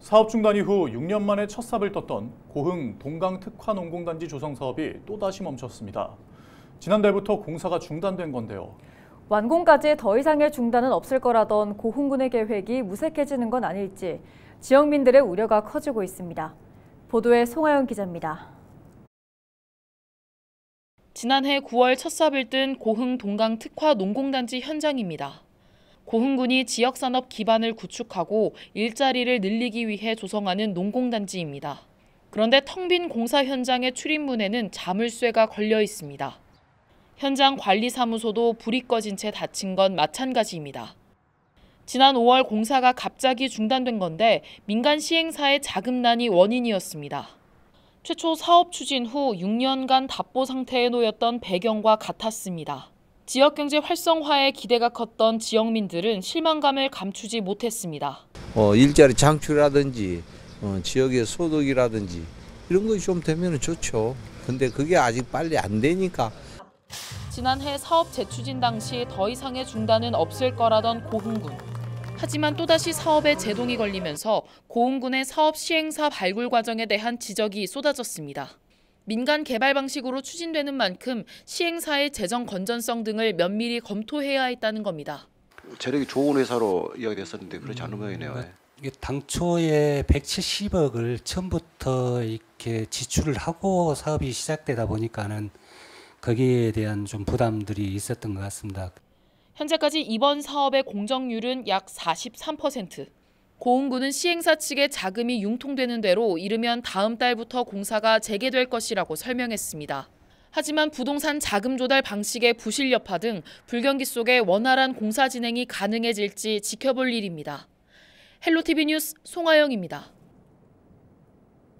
사업 중단 이후 6년 만에 첫 삽을 떴던 고흥 동강특화농공단지 조성 사업이 또다시 멈췄습니다. 지난달부터 공사가 중단된 건데요. 완공까지 더 이상의 중단은 없을 거라던 고흥군의 계획이 무색해지는 건 아닐지 지역민들의 우려가 커지고 있습니다. 보도에 송하영 기자입니다. 지난해 9월 첫 삽을 뜬 고흥 동강 특화 농공단지 현장입니다. 고흥군이 지역산업 기반을 구축하고 일자리를 늘리기 위해 조성하는 농공단지입니다. 그런데 텅빈 공사 현장의 출입문에는 자물쇠가 걸려 있습니다. 현장 관리사무소도 불이 꺼진 채 닫힌 건 마찬가지입니다. 지난 5월 공사가 갑자기 중단된 건데 민간 시행사의 자금난이 원인이었습니다. 최초 사업 추진 후 6년간 답보 상태에 놓였던 배경과 같았습니다. 지역 경제 활성화에 기대가 컸던 지역민들은 실망감을 감추지 못했습니다. 어, 일자리 창출이라든지 어, 지역의 소득이라든지 이런 것이 좀 되면 좋죠. 근데 그게 아직 빨리 안 되니까. 지난해 사업 재추진 당시 더 이상의 중단은 없을 거라던 고흥군. 하지만 또다시 사업에 제동이 걸리면서 고흥군의 사업 시행사 발굴 과정에 대한 지적이 쏟아졌습니다. 민간 개발 방식으로 추진되는 만큼 시행사의 재정 건전성 등을 면밀히 검토해야 했다는 겁니다. 재력이 좋은 회사로 이야기됐었는데 그렇지 않은 음, 모양이네요. 네. 예. 이게 당초에 170억을 처음부터 이렇게 지출을 하고 사업이 시작되다 보니까는 거기에 대한 좀 부담들이 있었던 것 같습니다. 현재까지 이번 사업의 공정률은 약 43%. 고흥구는 시행사 측에 자금이 융통되는 대로 이르면 다음 달부터 공사가 재개될 것이라고 설명했습니다. 하지만 부동산 자금 조달 방식의 부실 여파 등 불경기 속에 원활한 공사 진행이 가능해질지 지켜볼 일입니다. 헬로티비 뉴스 송하영입니다.